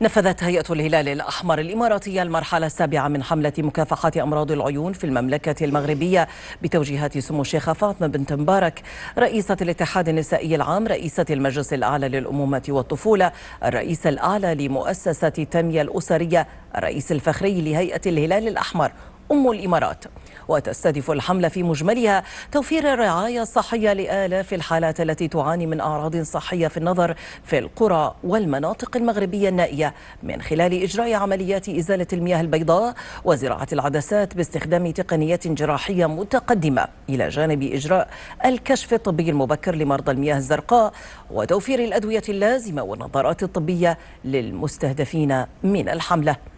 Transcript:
نفذت هيئة الهلال الأحمر الإماراتية المرحلة السابعة من حملة مكافحة أمراض العيون في المملكة المغربية بتوجيهات سمو الشيخة فاطمة بنت مبارك رئيسة الاتحاد النسائي العام رئيسة المجلس الأعلى للأمومة والطفولة الرئيس الأعلى لمؤسسة التنمية الأسرية الرئيس الفخري لهيئة الهلال الأحمر أم الإمارات وتستهدف الحملة في مجملها توفير الرعاية الصحية لآلاف الحالات التي تعاني من أعراض صحية في النظر في القرى والمناطق المغربية النائية من خلال إجراء عمليات إزالة المياه البيضاء وزراعة العدسات باستخدام تقنيات جراحية متقدمة إلى جانب إجراء الكشف الطبي المبكر لمرضى المياه الزرقاء وتوفير الأدوية اللازمة والنظارات الطبية للمستهدفين من الحملة